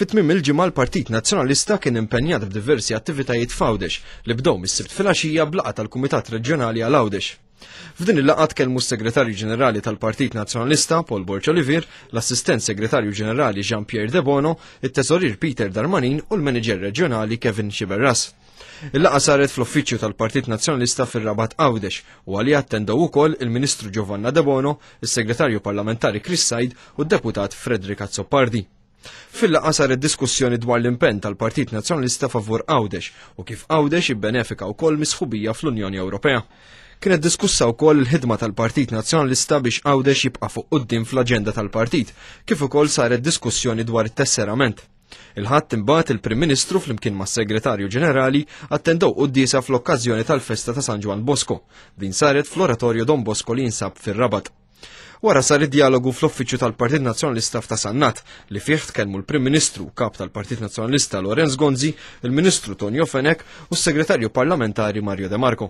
Fitmim il-ġimgħa l-Partit Nazzjonalista kien impenjat b'diversi attivitajiet f'Għawdex li bdew mis-sibt filgħaxija blaqa tal-Kumitat Reġjonali għal Għawdex. F'din il-laqat kellmu s-Segretarju Ġenerali tal-Partit Nazzjonalista Paul Borċ Olivier, l-Assistent Segretarju Ġenerali Jean-Pierre De Bono, it-Tesorir Peter Darmanin u l-Manager Reġjonali Kevin Xiberras. Il-laqa saret fl-uffiċċju tal-Partit Nazzjonalista fir-Rabat Għawdex u għalija attendaw ukoll il-Ministru Giovanna De Bono, il-Segretarju Parlamentari Chris Said u d-Deputat Frederik Azzopardi. Fil-laqqa sar id-diskussjoni dwar l-impenn tal-Partit Nazzjonalista favur Għawdex u kif Għawdex ibbenefika wkoll misħubija fl-Unjoni Ewropea. Kienet diskussa wkoll il-ħidma tal-Partit Nazzjonalista biex Għawdex jibqa' fuq quddiem fl-aġenda tal-partit, kif ukoll saret diskussjoni dwar it-tesserament. Il-ħadd imbagħad il-Prim Ministru flimkien mas-Segretarju Ġenerali attendew qudiesa fl-okkażjoni tal-Festa ta' San Ġwan Bosco. Din saret fl-Oratorju Don Bosco li jinsab fir-Rabat. Wara sar id-dialogu fl-Uffiċċju tal-Partit Nazzjonalista f'Tasannat li fih tkellmu l-Prim Ministru kap tal-Partit Nazzjonalista Lorenz Gonzi, il-Ministru Tonio Fenek u s-Segretarju Parlamentari Mario De Marco.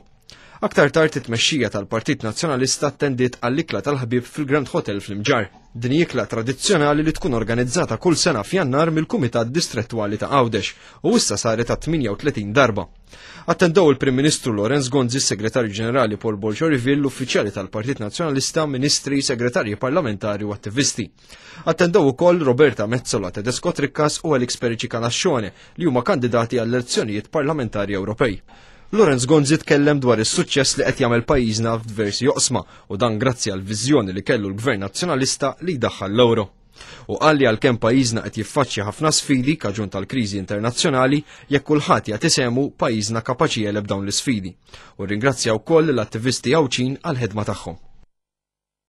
Aktar tard it tmexxija tal-Partit Nazzjonalista attendiet għall-ikla tal-ħbib fil-Grand Hotel fl-Imġar. Din ikla tradizzjonali li tkun organizzata kull sena f'jannar mill-Kumitat Distrettwali ta' Għawdex u issa saret ta' 38 darba. Attendow il-Prim Ministru Lorenz Gonzi, Segretarju Ġenerali Paul Bolxorivil, l-Uffiċjali tal-Partit Nazzjonalista, Ministri, Segretarji Parlamentari u Attivisti. Attendow ukoll Roberta Mezzola Tedesco Trickas u Alex Perici Kalascione li huma kandidati għall-elezzjonijiet parlamentari Ewropej. Lorenz Gonzi tkellem dwar is-suċċess li qed jagħmel pajjiżna f'diversi joqsma u dan grazzi għal viżjoni li kellu l-Gvern Nazzjonalista li jdaħħal l-euro. U għalli għal kemm pajjiżna qed jiffaċċja ħafna sfidi kaġun tal-kriżi internazzjonali jekk kulħadd jagħti semu pajjiżna kapaċi jeleb dawn l-isfidi. U ringrazzja wkoll l-attivisti Awċin għal ħedma tagħhom.